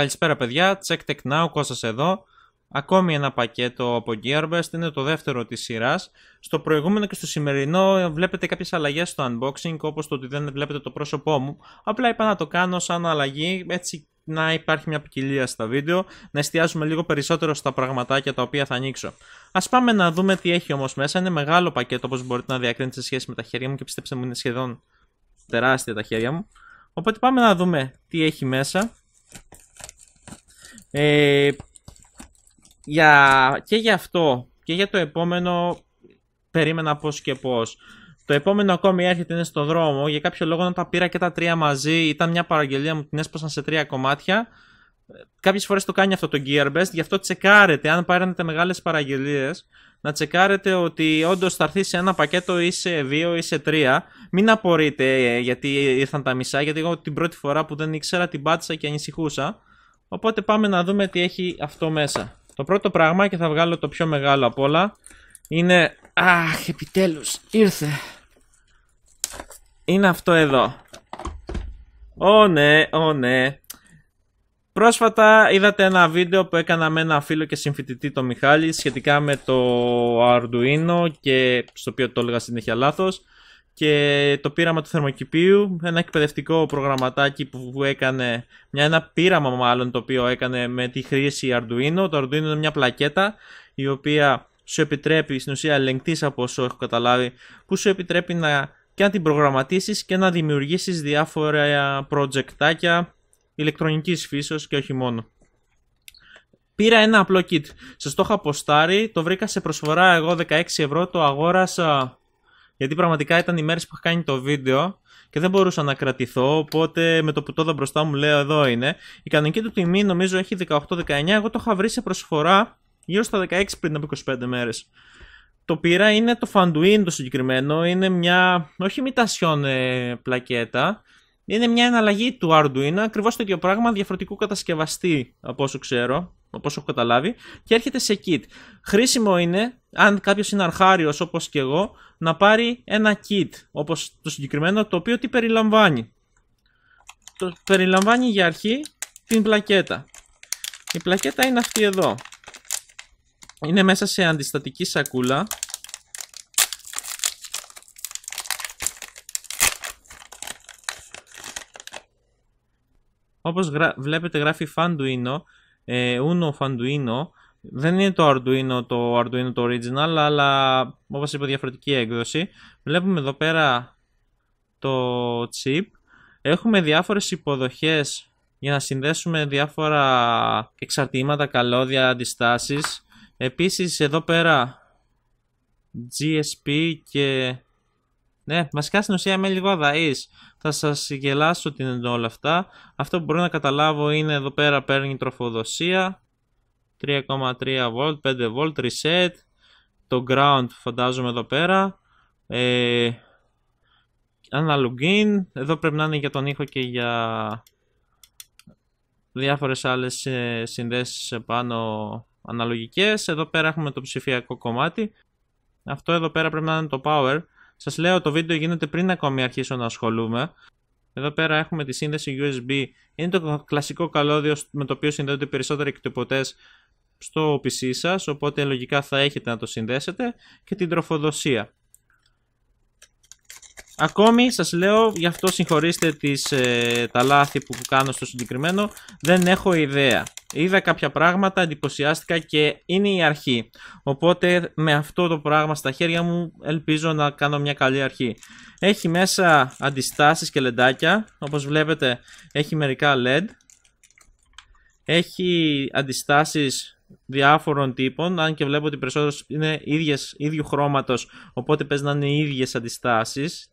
Καλησπέρα παιδιά, Check Tech Now, Κώστας εδώ. Ακόμη ένα πακέτο από Gearbest, είναι το δεύτερο της σειράς. Στο προηγούμενο και στο σημερινό βλέπετε κάποιες αλλαγές στο unboxing, όπως το ότι δεν βλέπετε το πρόσωπό μου. Απλά είπα να το κάνω σαν αλλαγή, έτσι να υπάρχει μια ποικιλία στα βίντεο, να εστιάζουμε λίγο περισσότερο στα πραγματάκια τα οποία θα ανοίξω. Ας πάμε να δούμε τι έχει όμως μέσα, είναι μεγάλο πακέτο όπως μπορείτε να διακρίνετε σε σχέση με τα χέρια μου και πιστέψτε μου είναι σχεδόν τεράστια τα χέρια μου. Οπότε πάμε να δούμε τι έχει μέσα. Ε, για, και για αυτό και για το επόμενο περίμενα πώς και πώς. Το επόμενο ακόμη έρχεται είναι στο δρόμο. Για κάποιο λόγο να τα πήρα και τα τρία μαζί. Ήταν μια παραγγελία μου, την έσπασαν σε τρία κομμάτια. Κάποιες φορές το κάνει αυτό το Gearbest, γι' αυτό τσεκάρετε, αν πάρετε μεγάλες παραγγελίες, να τσεκάρετε ότι όντως θα έρθει σε ένα πακέτο ή σε δύο ή σε τρία. Μην απορείτε ε, γιατί ήρθαν τα μισά, γιατί εγώ την πρώτη φορά που δεν ήξερα την πάτησα και ανησυχούσα. Οπότε πάμε να δούμε τι έχει αυτό μέσα. Το πρώτο πράγμα και θα βγάλω το πιο μεγάλο απ' όλα είναι... Αχ, επιτέλους, ήρθε. Είναι αυτό εδώ. Ω ναι, ω ναι. Πρόσφατα είδατε ένα βίντεο που έκανα με ένα φίλο και συμφοιτητή το Μιχάλη σχετικά με το Arduino και στο οποίο το έλεγα συνέχεια λάθος και το πείραμα του θερμοκηπίου, ένα εκπαιδευτικό προγραμματάκι που έκανε, μια, ένα πείραμα μάλλον το οποίο έκανε με τη χρήση Arduino. Το Arduino είναι μια πλακέτα η οποία σου επιτρέπει, στην ουσία ελεγκτής από όσο έχω καταλάβει, που σου επιτρέπει να και να την προγραμματίσεις και να δημιουργήσεις διάφορα projectάκια ηλεκτρονικής φύσεως και όχι μόνο. Πήρα ένα απλό kit. Σας το είχα ποστάρει, το βρήκα σε προσφορά εγώ 16 ευρώ, το αγόρασα γιατί πραγματικά ήταν οι μέρες που είχα κάνει το βίντεο και δεν μπορούσα να κρατηθώ. Οπότε με το που το μπροστά μου λέω εδώ είναι. Η κανονική του τιμή νομίζω έχει 18-19. Εγώ το είχα βρει σε προσφορά γύρω στα 16 πριν από 25 μέρες. Το πήρα είναι το Fanduin το συγκεκριμένο. Είναι μια. Όχι μητασιόν ε, πλακέτα. Είναι μια εναλλαγή του Arduino. Ακριβώς το ίδιο πράγμα. Διαφορετικού κατασκευαστή από όσο ξέρω. Όπω έχω καταλάβει, και έρχεται σε kit. Χρήσιμο είναι, αν κάποιος είναι αρχάριος όπως και εγώ, να πάρει ένα kit όπως το συγκεκριμένο, το οποίο τι περιλαμβάνει. Το περιλαμβάνει για αρχή την πλακέτα. Η πλακέτα είναι αυτή εδώ. Είναι μέσα σε αντιστατική σακούλα. Όπως γρα... βλέπετε γράφει Fanduino ε, Uno Δεν είναι το Arduino το Arduino το original, αλλά όπως είπα διαφορετική έκδοση. Βλέπουμε εδώ πέρα το chip. Έχουμε διάφορες υποδοχές για να συνδέσουμε διάφορα εξαρτήματα, καλώδια, αντιστάσεις. Επίσης εδώ πέρα GSP και ναι, βασικά στην ουσία είμαι λίγο αδαής. Θα σας γελάσω τι είναι όλα αυτά. Αυτό που μπορώ να καταλάβω είναι εδώ πέρα παίρνει τροφοδοσία. 3,3 V, 5 V, reset. Το ground φαντάζομαι εδώ πέρα. Ε, Εδώ πρέπει να είναι για τον ήχο και για διάφορες άλλες ε, συνδέσεις πάνω αναλογικές. Εδώ πέρα έχουμε το ψηφιακό κομμάτι. Αυτό εδώ πέρα πρέπει να είναι το power. Σας λέω το βίντεο γίνεται πριν ακόμη αρχίσω να ασχολούμαι. Εδώ πέρα έχουμε τη σύνδεση USB. Είναι το κλασικό καλώδιο με το οποίο συνδέονται περισσότεροι εκτυπωτές στο PC σας, οπότε λογικά θα έχετε να το συνδέσετε και την τροφοδοσία. Ακόμη σας λέω, γι' αυτό συγχωρήστε τις, ε, τα λάθη που κάνω στο συγκεκριμένο, δεν έχω ιδέα. Είδα κάποια πράγματα, εντυπωσιάστηκα και είναι η αρχή. Οπότε με αυτό το πράγμα στα χέρια μου ελπίζω να κάνω μια καλή αρχή. Έχει μέσα αντιστάσεις και λεντάκια, όπως βλέπετε έχει μερικά led. Έχει αντιστάσεις διάφορων τύπων, αν και βλέπω ότι περισσότερες είναι ίδιες, ίδιου χρώματος, οπότε πες να είναι ίδιες αντιστάσεις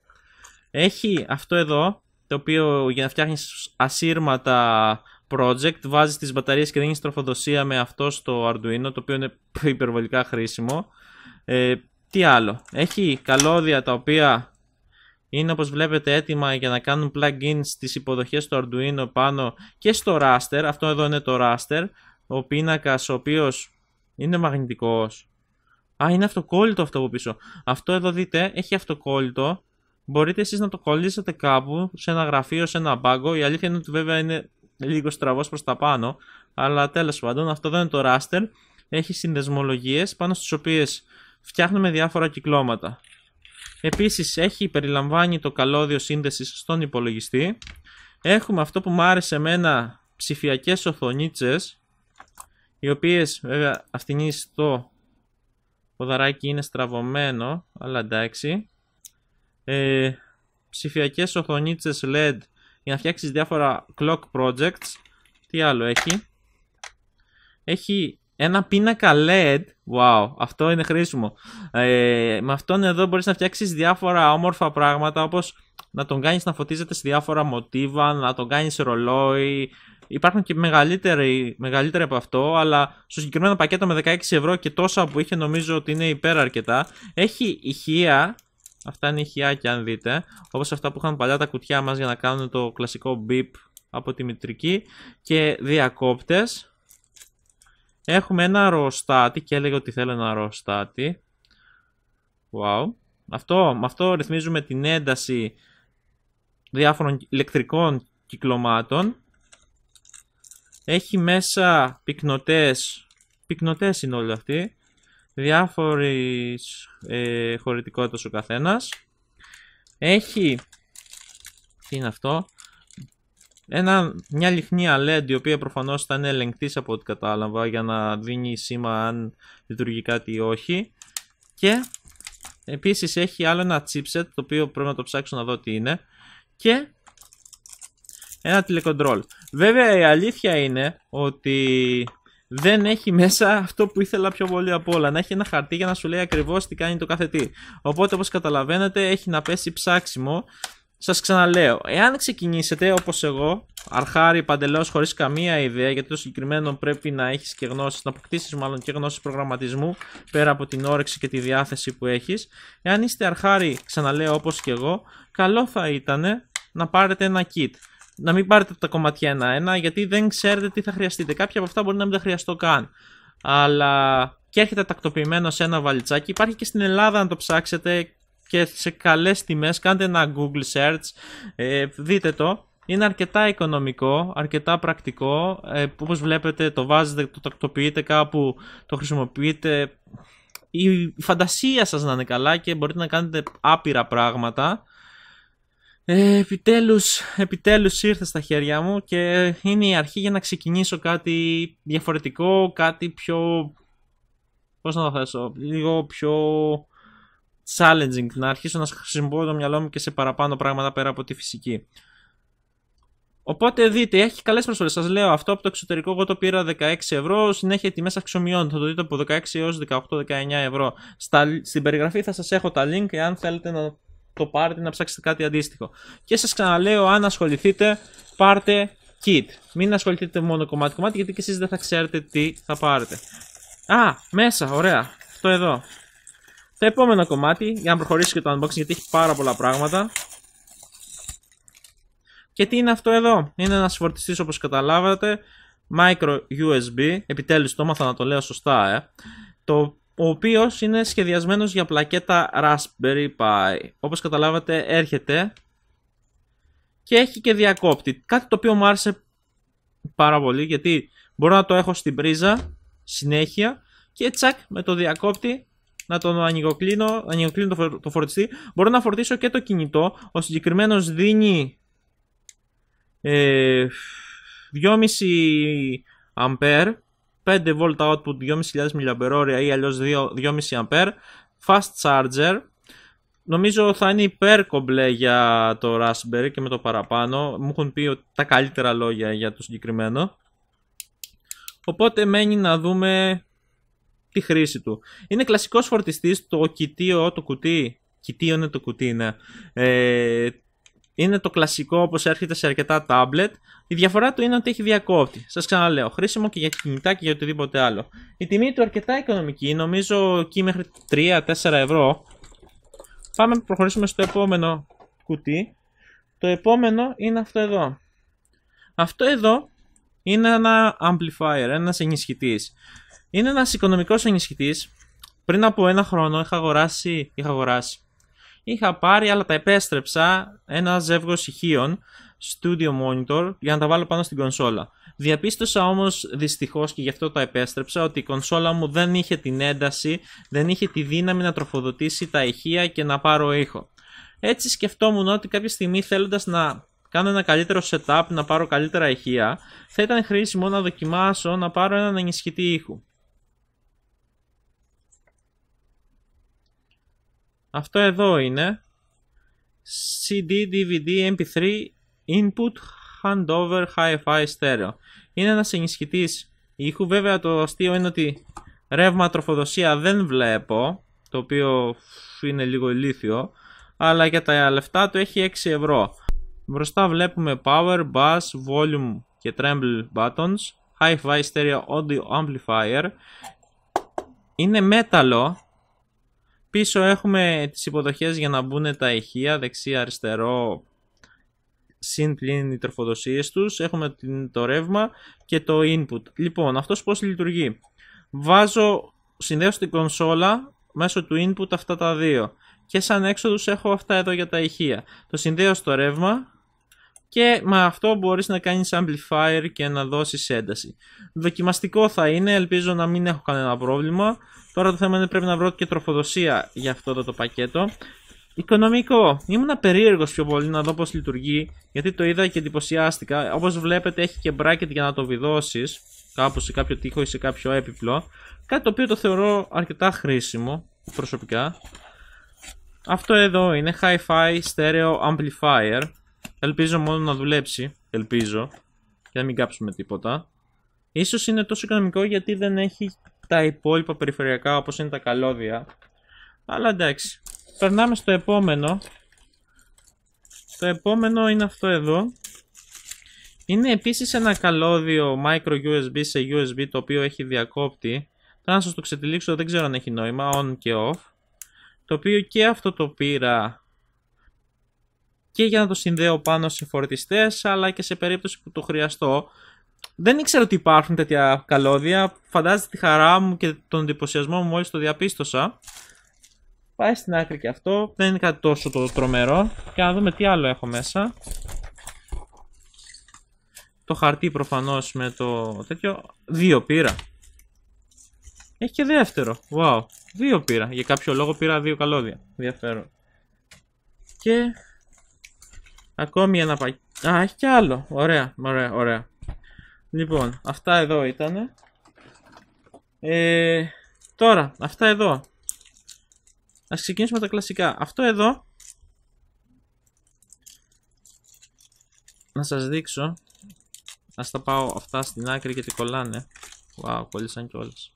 έχει αυτό εδώ, το οποίο για να φτιάχνεις ασύρματα project, βάζεις τις μπαταρίες και δίνεις τροφοδοσία με αυτό στο Arduino, το οποίο είναι υπερβολικά χρήσιμο. Ε, τι άλλο, έχει καλώδια τα οποία είναι όπως βλέπετε έτοιμα για να κάνουν plugins στις υποδοχές του Arduino πάνω και στο raster, αυτό εδώ είναι το raster, ο πίνακας ο οποίος είναι μαγνητικός. Α, είναι αυτοκόλλητο αυτό από πίσω. Αυτό εδώ δείτε, έχει αυτοκόλλητο μπορείτε εσείς να το κολλήσετε κάπου, σε ένα γραφείο, σε ένα μπάγκο. Η αλήθεια είναι ότι βέβαια είναι λίγο στραβός προς τα πάνω, αλλά τέλος πάντων αυτό δεν είναι το raster. Έχει συνδεσμολογίες πάνω στις οποίες φτιάχνουμε διάφορα κυκλώματα. Επίσης έχει περιλαμβάνει το καλώδιο σύνδεσης στον υπολογιστή. Έχουμε αυτό που μου άρεσε εμένα ψηφιακές οθονίτσες. οι οποίες βέβαια αυτήν το ποδαράκι είναι στραβωμένο, αλλά εντάξει ε, ψηφιακές οθονίτσες LED για να φτιάξεις διάφορα clock projects. Τι άλλο έχει. Έχει ένα πίνακα LED. Wow, αυτό είναι χρήσιμο. Ε, με αυτόν εδώ μπορείς να φτιάξεις διάφορα όμορφα πράγματα όπως να τον κάνεις να φωτίζεται σε διάφορα μοτίβα, να τον κάνεις ρολόι. Υπάρχουν και μεγαλύτεροι, μεγαλύτεροι από αυτό, αλλά στο συγκεκριμένο πακέτο με 16 ευρώ και τόσα που είχε νομίζω ότι είναι υπέρα αρκετά. Έχει ηχεία Αυτά είναι ηχιάκια αν δείτε, όπως αυτά που είχαν παλιά τα κουτιά μας για να κάνουν το κλασικό beep από τη μητρική και διακόπτες. Έχουμε ένα ροστάτι και έλεγε ότι θέλω ένα ροστάτι. Wow. Αυτό, με αυτό ρυθμίζουμε την ένταση διάφορων ηλεκτρικών κυκλωμάτων. Έχει μέσα πυκνοτές, πυκνοτές είναι όλοι αυτοί, διάφορης ε, χωρητικότητας ο καθένας. Έχει, τι είναι αυτό, ένα, μια λιχνία LED η οποία προφανώς θα είναι ελεγκτής από ό,τι κατάλαβα για να δίνει σήμα αν λειτουργεί κάτι ή όχι. Και επίσης έχει άλλο ένα chipset το οποίο πρέπει να το ψάξω να δω τι είναι. Και ένα τηλεκοντρόλ. Βέβαια η αλήθεια είναι ότι δεν έχει μέσα αυτό που ήθελα πιο πολύ απ' όλα. Να έχει ένα χαρτί για να σου λέει ακριβώς τι κάνει το κάθε τι. Οπότε, όπως καταλαβαίνετε, έχει να πέσει ψάξιμο. Σας ξαναλέω, εάν ξεκινήσετε όπως εγώ, αρχάρι παντελώς χωρίς καμία ιδέα, γιατί το συγκεκριμένο πρέπει να έχεις και γνώσεις, να αποκτήσεις μάλλον και γνώσεις προγραμματισμού, πέρα από την όρεξη και τη διάθεση που έχεις. Εάν είστε αρχάρι, ξαναλέω όπως και εγώ, καλό θα ήταν να πάρετε ένα kit να μην πάρετε τα κομμάτια ένα-ένα, γιατί δεν ξέρετε τι θα χρειαστείτε. Κάποια από αυτά μπορεί να μην τα χρειαστώ καν. Αλλά και έρχεται τακτοποιημένο σε ένα βαλιτσάκι. Υπάρχει και στην Ελλάδα, να το ψάξετε και σε καλές τιμές. Κάντε ένα Google search, ε, δείτε το. Είναι αρκετά οικονομικό, αρκετά πρακτικό. Ε, όπως βλέπετε, το βάζετε, το τακτοποιείτε κάπου, το χρησιμοποιείτε. Η φαντασία σας να είναι καλά και μπορείτε να κάνετε άπειρα πράγματα. Ε, επιτέλους, επιτέλους ήρθε στα χέρια μου και είναι η αρχή για να ξεκινήσω κάτι διαφορετικό, κάτι πιο... Πώς να το θέσω, λίγο πιο challenging, να αρχίσω να χρησιμοποιώ το μυαλό μου και σε παραπάνω πράγματα πέρα από τη φυσική. Οπότε δείτε, έχει καλές προσφορές. σας λέω αυτό από το εξωτερικό. Εγώ το πήρα 16 ευρώ. Συνέχεια τιμές αυξομοιώνουν. Θα το δείτε από 16 έω 18-19 ευρώ. Στα, στην περιγραφή θα σας έχω τα link εάν θέλετε να το πάρετε να ψάξετε κάτι αντίστοιχο. Και σας ξαναλέω, αν ασχοληθείτε, πάρτε kit. Μην ασχοληθείτε μόνο κομμάτι-κομμάτι, γιατί και εσείς δεν θα ξέρετε τι θα πάρετε. Α, μέσα, ωραία. Αυτό εδώ. Το επόμενο κομμάτι, για να προχωρήσει και το unboxing, γιατί έχει πάρα πολλά πράγματα. Και τι είναι αυτό εδώ. Είναι ένας φορτιστής όπως καταλάβατε. Micro USB. Επιτέλους το μάθα να το λέω σωστά. Ε. Το ο οποίος είναι σχεδιασμένος για πλακέτα Raspberry Pi. Όπως καταλάβατε έρχεται και έχει και διακόπτη. Κάτι το οποίο μου άρεσε πάρα πολύ γιατί μπορώ να το έχω στην πρίζα συνέχεια και τσακ με το διακόπτη να τον ανοιγοκλίνω, ανοιγοκλίνω το, φορτιστή. Μπορώ να φορτίσω και το κινητό. Ο συγκεκριμένος δίνει ε, 2,5 αμπέρ 5 V output 2.500 mAh ή αλλιώς 2.5 A fast charger Νομίζω θα είναι υπέρ για το Raspberry και με το παραπάνω. Μου έχουν πει τα καλύτερα λόγια για το συγκεκριμένο. Οπότε μένει να δούμε τη χρήση του. Είναι κλασικός φορτιστής, το κοιτίο, το κουτί, κοιτίο είναι το κουτί, ναι, ε, είναι το κλασικό όπως έρχεται σε αρκετά tablet. Η διαφορά του είναι ότι έχει διακόπτη. Σας ξαναλέω, χρήσιμο και για κινητά και για οτιδήποτε άλλο. Η τιμή του αρκετά οικονομική, νομίζω εκεί μέχρι 3-4 ευρώ. Πάμε να προχωρήσουμε στο επόμενο κουτί. Το επόμενο είναι αυτό εδώ. Αυτό εδώ είναι ένα amplifier, ένας ενισχυτής. Είναι ένας οικονομικός ενισχυτής. Πριν από ένα χρόνο είχα αγοράσει, είχα αγοράσει, είχα πάρει αλλά τα επέστρεψα ένα ζεύγο ηχείων Studio Monitor για να τα βάλω πάνω στην κονσόλα. Διαπίστωσα όμως δυστυχώς και γι' αυτό τα επέστρεψα ότι η κονσόλα μου δεν είχε την ένταση, δεν είχε τη δύναμη να τροφοδοτήσει τα ηχεία και να πάρω ήχο. Έτσι σκεφτόμουν ότι κάποια στιγμή θέλοντας να κάνω ένα καλύτερο setup, να πάρω καλύτερα ηχεία, θα ήταν χρήσιμο να δοκιμάσω να πάρω έναν ενισχυτή ήχου. Αυτό εδώ είναι. CD, DVD, MP3, Input, Handover, Hi-Fi, Stereo. Είναι ένας ενισχυτής ήχου. Βέβαια το αστείο είναι ότι ρεύμα τροφοδοσία δεν βλέπω, το οποίο είναι λίγο ηλίθιο, αλλά για τα λεφτά του έχει 6 ευρώ. Μπροστά βλέπουμε Power, Bass, Volume και Tremble Buttons, Hi-Fi Stereo Audio Amplifier. Είναι μέταλλο, Πίσω έχουμε τις υποδοχές για να μπουν τα ηχεία, δεξιά, αριστερό, συν πλήν οι τροφοδοσίες τους. Έχουμε το ρεύμα και το input. Λοιπόν, αυτός πώς λειτουργεί. Βάζω, συνδέω στην κονσόλα μέσω του input αυτά τα δύο. Και σαν έξοδους έχω αυτά εδώ για τα ηχεία. Το συνδέω στο ρεύμα και με αυτό μπορείς να κάνεις amplifier και να δώσεις ένταση. Δοκιμαστικό θα είναι, ελπίζω να μην έχω κανένα πρόβλημα. Τώρα το θέμα είναι πρέπει να βρω και τροφοδοσία για αυτό το, το πακέτο. Οικονομικό. Ήμουν περίεργος πιο πολύ να δω πώς λειτουργεί, γιατί το είδα και εντυπωσιάστηκα. Όπως βλέπετε, έχει και bracket για να το βιδώσεις κάπου σε κάποιο τείχο ή σε κάποιο έπιπλο. Κάτι το οποίο το θεωρώ αρκετά χρήσιμο προσωπικά. Αυτό εδώ είναι Hi-Fi Stereo Amplifier Ελπίζω μόνο να δουλέψει. Ελπίζω. Και να μην κάψουμε τίποτα. Ίσως είναι τόσο οικονομικό γιατί δεν έχει τα υπόλοιπα περιφερειακά όπως είναι τα καλώδια. Αλλά εντάξει. Περνάμε στο επόμενο. Το επόμενο είναι αυτό εδώ. Είναι επίσης ένα καλώδιο micro USB σε USB το οποίο έχει διακόπτη. Θα σας το ξετυλίξω δεν ξέρω αν έχει νόημα, on και off. Το οποίο και αυτό το πήρα και για να το συνδέω πάνω σε φορτιστές, αλλά και σε περίπτωση που το χρειαστώ. Δεν ήξερα ότι υπάρχουν τέτοια καλώδια. Φαντάζεστε τη χαρά μου και τον εντυπωσιασμό μου μόλις το διαπίστωσα. Πάει στην άκρη και αυτό. Δεν είναι κάτι τόσο το τρομερό. Και να δούμε τι άλλο έχω μέσα. Το χαρτί προφανώς με το τέτοιο. Δύο πήρα. Έχει και δεύτερο. Wow. Δύο πήρα. Για κάποιο λόγο πήρα δύο καλώδια. Ενδιαφέρον. Και Ακόμη ένα πακέτο. Α, έχει κι άλλο. Ωραία, ωραία, ωραία. Λοιπόν, αυτά εδώ ήταν. Ε, τώρα, αυτά εδώ. Ας ξεκινήσουμε τα κλασικά. Αυτό εδώ. Να σας δείξω. Ας τα πάω αυτά στην άκρη γιατί κολλάνε. Wow, κολλήσαν κιόλας.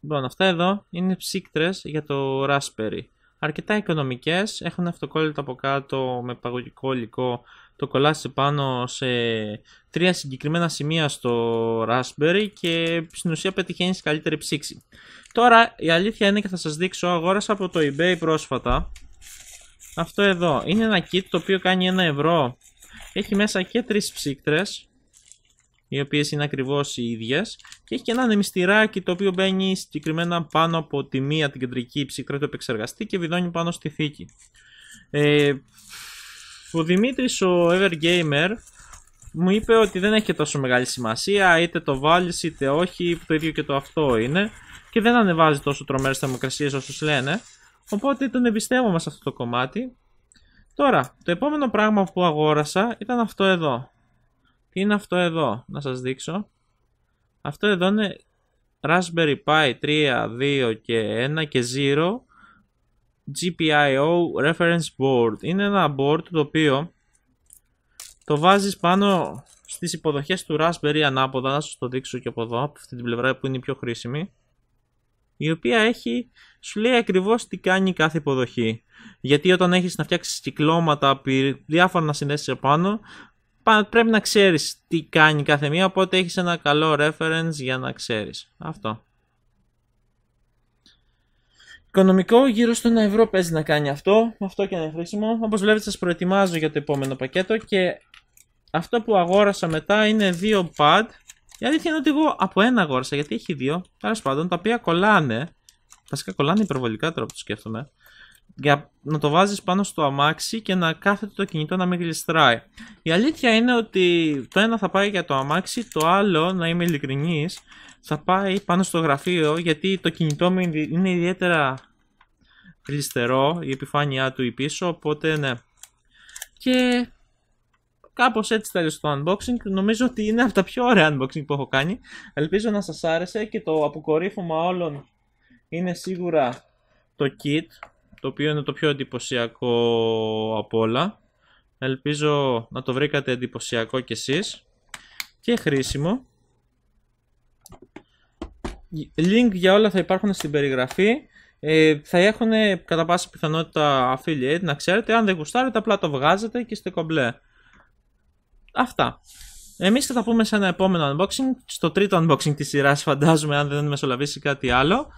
Λοιπόν, αυτά εδώ είναι ψύκτρες για το Raspberry αρκετά οικονομικές, έχουν αυτοκόλλητα από κάτω με παγωγικό υλικό, το κολλάς πάνω σε τρία συγκεκριμένα σημεία στο Raspberry και στην ουσία πετυχαίνεις καλύτερη ψήξη. Τώρα η αλήθεια είναι και θα σας δείξω, αγόρασα από το eBay πρόσφατα αυτό εδώ. Είναι ένα kit το οποίο κάνει ένα ευρώ. Έχει μέσα και τρεις ψύκτρες οι οποίες είναι ακριβώς οι ίδιες και έχει και ένα ανεμιστηράκι το οποίο μπαίνει συγκεκριμένα πάνω από τη μία την κεντρική ψυκτρά του επεξεργαστή και βιδώνει πάνω στη θήκη. Ε, ο Δημήτρης ο Evergamer μου είπε ότι δεν έχει τόσο μεγάλη σημασία είτε το βάλεις είτε όχι το ίδιο και το αυτό είναι και δεν ανεβάζει τόσο τρομερές θερμοκρασίες όσους λένε οπότε τον εμπιστεύομαι σε αυτό το κομμάτι Τώρα, το επόμενο πράγμα που αγόρασα ήταν αυτό εδώ είναι αυτό εδώ, να σας δείξω. Αυτό εδώ είναι Raspberry Pi 3, 2 και 1 και 0 GPIO Reference Board. Είναι ένα board το οποίο το βάζεις πάνω στις υποδοχές του Raspberry ανάποδα, να σας το δείξω και από εδώ, από αυτή την πλευρά που είναι η πιο χρήσιμη η οποία έχει, σου λέει ακριβώς τι κάνει κάθε υποδοχή. Γιατί όταν έχεις να φτιάξεις κυκλώματα, διάφορα να συνδέσεις επάνω, πρέπει να ξέρεις τι κάνει κάθε μία, οπότε έχεις ένα καλό reference για να ξέρεις. Αυτό. Οικονομικό γύρω στο 1 ευρώ παίζει να κάνει αυτό, αυτό και να είναι χρήσιμο. Όπως βλέπετε σας προετοιμάζω για το επόμενο πακέτο και αυτό που αγόρασα μετά είναι δύο pad. Η αλήθεια είναι ότι εγώ από ένα αγόρασα γιατί έχει δύο. Τέλος πάντων, τα οποία κολλάνε. Βασικά κολλάνε υπερβολικά τώρα που το σκέφτομαι για να το βάζεις πάνω στο αμάξι και να κάθεται το κινητό να μην γλιστράει. Η αλήθεια είναι ότι το ένα θα πάει για το αμάξι, το άλλο, να είμαι ειλικρινής, θα πάει πάνω στο γραφείο γιατί το κινητό μου είναι ιδιαίτερα γλιστερό, η επιφάνειά του ή πίσω, οπότε ναι. Και κάπως έτσι τέλειωσε το unboxing, νομίζω ότι είναι από τα πιο ωραία unboxing που έχω κάνει. Ελπίζω να σας άρεσε και το αποκορύφωμα όλων είναι σίγουρα το kit το οποίο είναι το πιο εντυπωσιακό από όλα. Ελπίζω να το βρήκατε εντυπωσιακό κι εσείς και χρήσιμο. Link για όλα θα υπάρχουν στην περιγραφή. Ε, θα έχουν κατά πάση πιθανότητα affiliate, να ξέρετε. Αν δεν γουστάρετε, απλά το βγάζετε και είστε κομπλέ. Αυτά. Εμείς θα τα πούμε σε ένα επόμενο unboxing, στο τρίτο unboxing της σειράς φαντάζομαι αν δεν μεσολαβήσει κάτι άλλο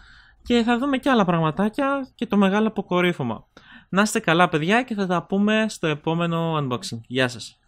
και θα δούμε και άλλα πραγματάκια και το μεγάλο αποκορύφωμα. Να είστε καλά παιδιά και θα τα πούμε στο επόμενο unboxing. Γεια σας.